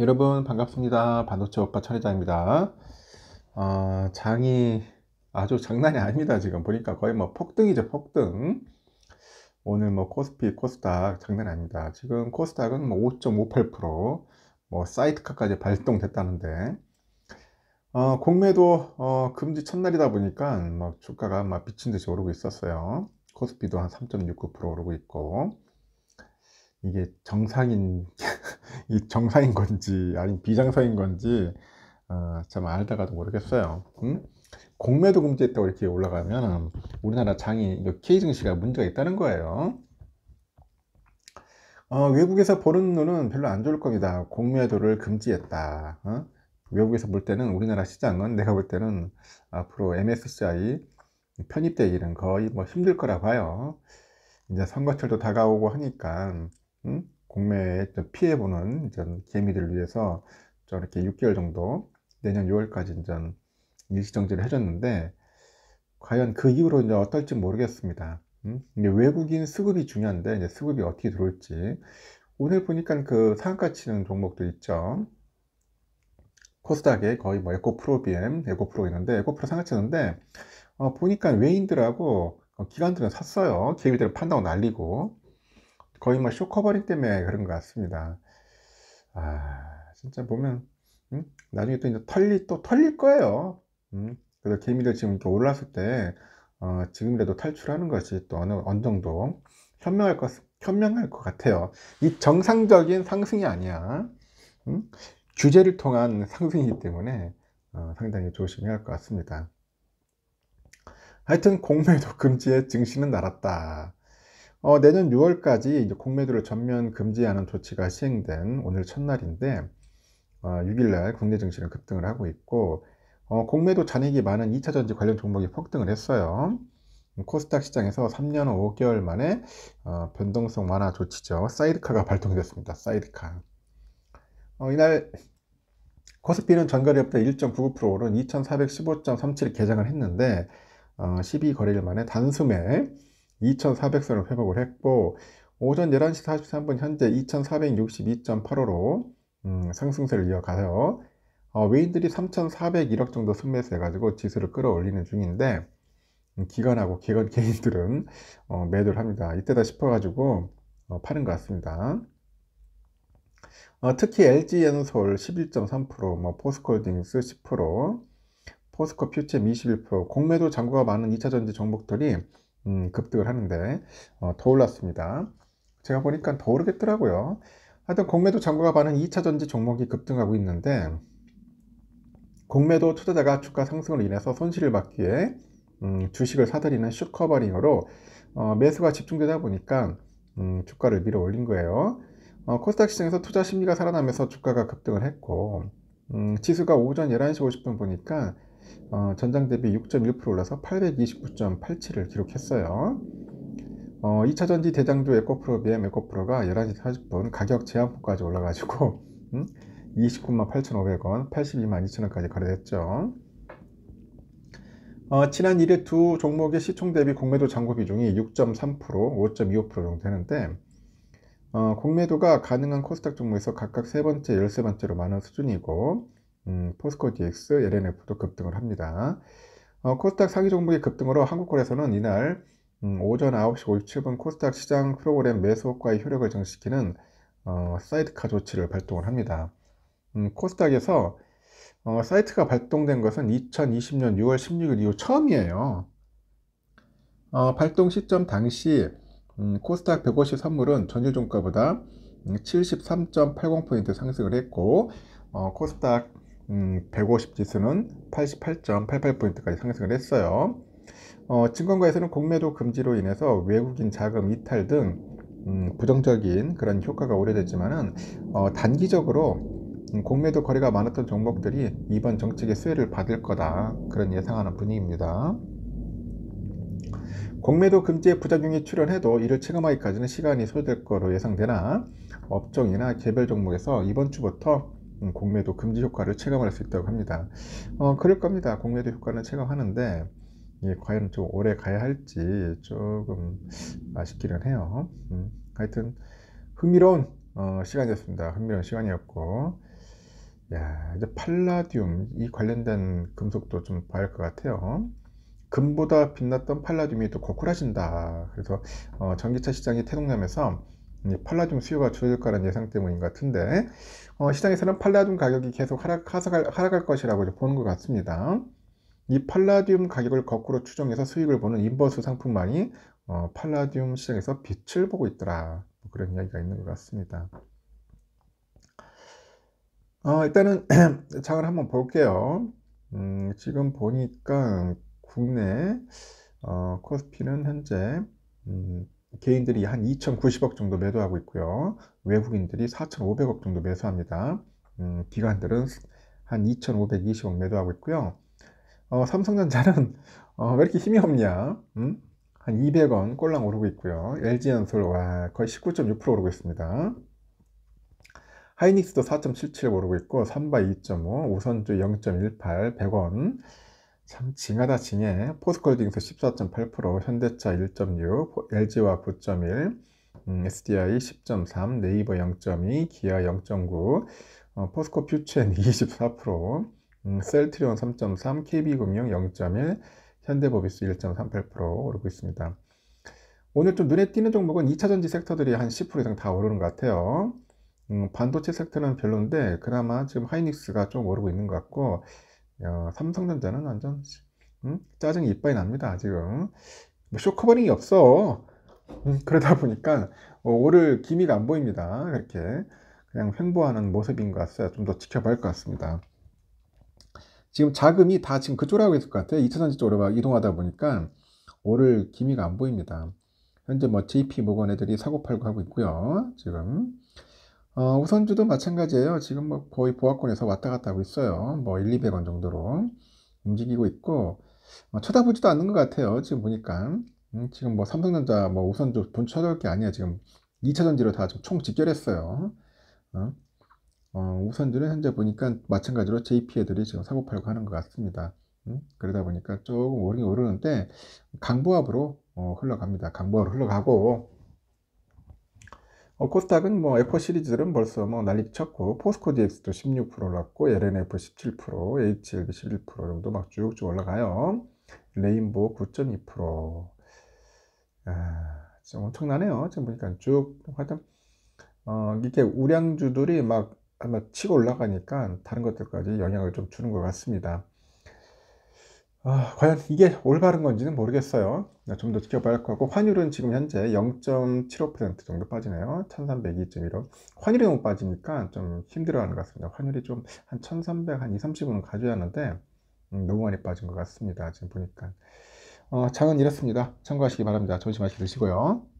여러분 반갑습니다. 반도체 오빠 천희장입니다. 어, 아, 장이 아주 장난이 아닙니다. 지금 보니까 거의 뭐 폭등이죠. 폭등. 오늘 뭐 코스피, 코스닥 장난 아닙니다. 지금 코스닥은 뭐 5.58%, 뭐 사이트카까지 발동됐다는데 어, 공매도 어, 금지 첫날이다 보니까 막 뭐 주가가 막 미친 듯이 오르고 있었어요. 코스피도 한 3.69% 오르고 있고 이게 정상인 정상인 건지 아니면 비정상인 건지 어, 알다가도 모르겠어요. 응? 음? 공매도 금지했다고 이렇게 올라가면 우리나라 장이 케이 증시가 문제가 있다는 거예요. 어, 외국에서 보는 눈은 별로 안 좋을 겁니다. 공매도를 금지했다. 어? 외국에서 볼 때는 우리나라 시장은 내가 볼 때는 앞으로 MSCI 편입되기는 거의 뭐 힘들 거라 봐요. 이제 선거철도 다가오고 하니까 음? 공매에 피해보는 이제 개미들을 위해서 저렇게 6개월 정도 내년 6월까지 이제 일시정지를 해줬는데 과연 그 이후로 이제 어떨지 모르겠습니다. 음? 외국인 수급이 중요한데 이제 수급이 어떻게 들어올지 오늘 보니까 그 상한가 치는 종목도 있죠. 코스닥에 거의 뭐 에코프로비엠, 에코프로 있는데 에코프로 상한가 치는데 어, 보니까 외인들하고 어, 기관들은 샀어요. 개미들은 판다고 날리고 거의 뭐 쇼커버링 때문에 그런 것 같습니다. 아, 진짜 보면, 음? 나중에 또 이제 털리, 또 털릴 거예요. 음? 그래서 개미들 지금 이렇게 올랐을 때, 어, 지금이라도 탈출하는 것이 또 어느, 어느 정도 현명할 것, 현명할 것 같아요. 이 정상적인 상승이 아니야. 음? 규제를 통한 상승이기 때문에 어, 상당히 조심해야 할 것 같습니다. 하여튼 공매도 금지의 증시는 날았다. 어, 내년 6월까지 공매도를 전면 금지하는 조치가 시행된 오늘 첫날인데 어, 6일날 국내 증시는 급등을 하고 있고 어, 공매도 잔액이 많은 2차전지 관련 종목이 폭등을 했어요. 음, 코스닥 시장에서 3년 5개월 만에 어, 변동성 완화 조치죠. 사이드카가 발동됐습니다. 사이드카. 어, 이날 코스피는 전거래보다 1.99% 오른 2,415.37 개장을 했는데 어, 12거래일 만에 단숨에 2,400선을 회복을 했고 오전 11시 43분 현재 2,462.85로 음, 상승세를 이어가요. 어, 외인들이 3,401억 정도 순매수해가지고 지수를 끌어올리는 중인데 음, 기관하고 기관 개인들은 어, 매도를 합니다. 이때다 싶어가지고 어, 파는 것 같습니다. 어, 특히 LG 연솔 11.3%, 뭐포스코딩스 10%, 포스코 퓨처 21%, 공매도 잔고가 많은 2차전지 종목들이 음, 급등을 하는데 어, 더 올랐습니다. 제가 보니까 더 오르겠더라고요. 하여튼 공매도 장고가 반은 2차 전지 종목이 급등하고 있는데 공매도 투자자가 주가 상승으로 인해서 손실을 받기에 음, 주식을 사들이는 슈커버링으로 어, 매수가 집중되다 보니까 음, 주가를 밀어 올린 거예요. 어, 코스닥 시장에서 투자 심리가 살아나면서 주가가 급등을 했고 음, 지수가 오전 11시 50분 보니까 어, 전장 대비 6.1% 올라서 829.87을 기록했어요. 어, 2차 전지 대장도 에코프로 BM 에코프로가 11시 40분 가격 제한폭까지 올라가지고 음? 29만 8,500원, 82만 2천원까지 거래됐죠. 어, 지난 1일 두 종목의 시총 대비 공매도 잔고 비중이 6.3%, 5.25% 정도 되는데 어, 공매도가 가능한 코스닥 종목에서 각각 세 번째, 열세 번째로 많은 수준이고 음, 포스코 DX, LNF도 급등을 합니다. 어, 코스닥 사기 종목의 급등으로 한국거래소는 이날 음, 오전 9시 57분 코스닥 시장 프로그램 매수효과의 효력을 증시키는 어, 사이드카 조치를 발동을 합니다. 음, 코스닥에서 어, 사이트가 발동된 것은 2020년 6월 16일 이후 처음이에요. 어, 발동 시점 당시 음, 코스닥 150 선물은 전일 종가보다 73.80포인트 음, 상승을 했고 어, 코스닥 음, 150 지수는 88.88포인트까지 상승을 했어요. 어, 증권가에서는 공매도 금지로 인해서 외국인 자금 이탈 등 음, 부정적인 그런 효과가 오래됐지만은 어, 단기적으로 음, 공매도 거래가 많았던 종목들이 이번 정책의 수혜를 받을 거다 그런 예상하는 분위기입니다. 공매도 금지의 부작용이 출현해도 이를 체감하기까지는 시간이 소요될 거로 예상되나 업종이나 개별 종목에서 이번 주부터 음, 공매도 금지 효과를 체감할 수 있다고 합니다. 어, 그럴 겁니다. 공매도 효과는 체감하는데 예, 과연 좀 오래 가야 할지 조금 아쉽기는 해요. 음, 하여튼 흥미로운 어, 시간이었습니다. 흥미로운 시간이었고 야, 이제 팔라듐 이 관련된 금속도 좀 봐야 할 것 같아요. 금보다 빛났던 팔라듐이 또 고꾸라진다. 그래서 어, 전기차 시장이 태동남에서 팔라듐 수요가 줄어들 거라는 예상 때문인 것 같은데 어, 시장에서는 팔라듐 가격이 계속 하락, 하락할, 하락할 것이라고 보는 것 같습니다. 이 팔라듐 가격을 거꾸로 추정해서 수익을 보는 인버스 상품만이 어, 팔라듐 시장에서 빛을 보고 있더라 뭐 그런 이야기가 있는 것 같습니다. 어, 일단은 장을 한번 볼게요. 음, 지금 보니까 국내 어, 코스피는 현재 음, 개인들이 한 2,090억 정도 매도하고 있고요. 외국인들이 4,500억 정도 매수합니다. 음, 기관들은 한 2,520억 매도하고 있고요. 어, 삼성전자는 어, 왜 이렇게 힘이 없냐? 음? 한 200원 꼴랑 오르고 있고요. LG연설 와 거의 19.6% 오르고 있습니다. 하이닉스도 4.77 오르고 있고 삼바 2.5, 우선주 0.18, 100원 참 징하다 징해 포스콜딩스 14.8% 현대차 1.6 LG와 9.1 음, SDI 10.3 네이버 0.2 기아 0.9 어, 포스코 퓨첸 24% 음, 셀트리온 3.3 KB금융 0.1현대보비스1.38% 오르고 있습니다. 오늘 좀 눈에 띄는 종목은 2차전지 섹터들이 한 10% 이상 다 오르는 것 같아요. 음, 반도체 섹터는 별론데 그나마 지금 하이닉스가 좀 오르고 있는 것 같고 야, 삼성전자는 완전 음? 짜증이 이빨이 납니다 지금 뭐쇼커버링이 없어 음, 그러다 보니까 어, 오를 기미가 안 보입니다 그렇게 그냥 횡보하는 모습인 것 같아요 좀 더 지켜봐야 할 것 같습니다 지금 자금이 다 지금 그쪽으로 가고 있을 것 같아요 2차전지 쪽으로 이동하다 보니까 오를 기미가 안 보입니다 현재 뭐 JP 모건 애들이 사고팔고 하고 있고요 지금 어, 우선주도 마찬가지예요. 지금 뭐 거의 보합권에서 왔다 갔다 하고 있어요. 뭐 1, 200원 정도로 움직이고 있고 어, 쳐다보지도 않는 것 같아요. 지금 보니까 음, 지금 뭐 삼성전자 뭐 우선주 돈 쳐다볼 게 아니야. 지금 2차전지로 다 총직결했어요 어? 어, 우선주는 현재 보니까 마찬가지로 JP 애들이 지금 사고 팔고 하는 것 같습니다. 음? 그러다 보니까 조금 오르긴 오르는데 강보합으로 어, 흘러갑니다. 강보합으로 흘러가고 어, 코스닥은 뭐 에코 시리즈들은 벌써 뭐 난리 쳤고 포스코 DX도 16%를랐고 LNF 17% HLB 11% 정도 막 쭉쭉 올라가요. 레인보우 9.2% 아, 지금 엄청나네요. 지금 보니까 쭉 하여튼 어, 이게 우량주들이 막 아마 치고 올라가니까 다른 것들까지 영향을 좀 주는 것 같습니다. 아, 과연 이게 올바른 건지는 모르겠어요. 네, 좀더 지켜봐야 할 것같고 환율은 지금 현재 0.75% 정도 빠지네요. 1 3 0 2 1 환율이 너무 빠지니까 좀 힘들어하는 것 같습니다. 환율이 좀 한 1300, 한 2, 30원은 가져야 하는데 음, 너무 많이 빠진 것 같습니다. 지금 보니까 어, 장은 이렇습니다. 참고하시기 바랍니다. 조심 맛있게 드시고요.